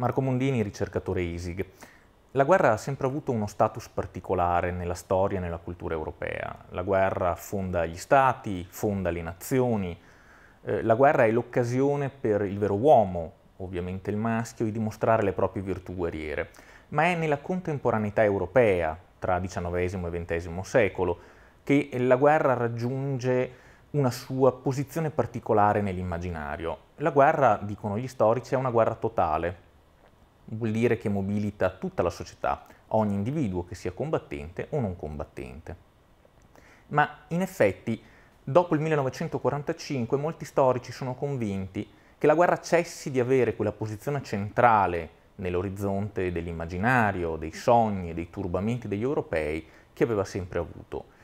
Marco Mondini, ricercatore ISIG. La guerra ha sempre avuto uno status particolare nella storia e nella cultura europea. La guerra fonda gli stati, fonda le nazioni. Eh, la guerra è l'occasione per il vero uomo, ovviamente il maschio, di dimostrare le proprie virtù guerriere. Ma è nella contemporaneità europea, tra XIX e XX secolo, che la guerra raggiunge una sua posizione particolare nell'immaginario. La guerra, dicono gli storici, è una guerra totale, vuol dire che mobilita tutta la società, ogni individuo che sia combattente o non combattente. Ma in effetti, dopo il 1945, molti storici sono convinti che la guerra cessi di avere quella posizione centrale nell'orizzonte dell'immaginario, dei sogni, e dei turbamenti degli europei che aveva sempre avuto.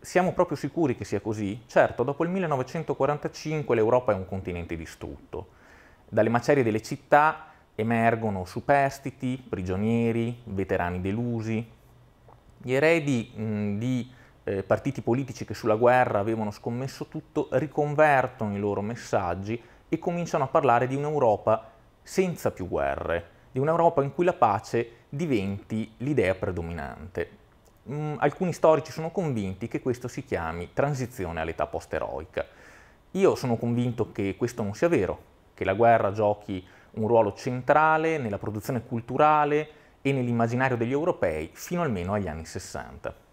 Siamo proprio sicuri che sia così? Certo, dopo il 1945 l'Europa è un continente distrutto. Dalle macerie delle città Emergono superstiti, prigionieri, veterani delusi. Gli eredi mh, di eh, partiti politici che sulla guerra avevano scommesso tutto riconvertono i loro messaggi e cominciano a parlare di un'Europa senza più guerre, di un'Europa in cui la pace diventi l'idea predominante. Mm, alcuni storici sono convinti che questo si chiami transizione all'età post-eroica. Io sono convinto che questo non sia vero, che la guerra giochi un ruolo centrale nella produzione culturale e nell'immaginario degli europei fino almeno agli anni 60.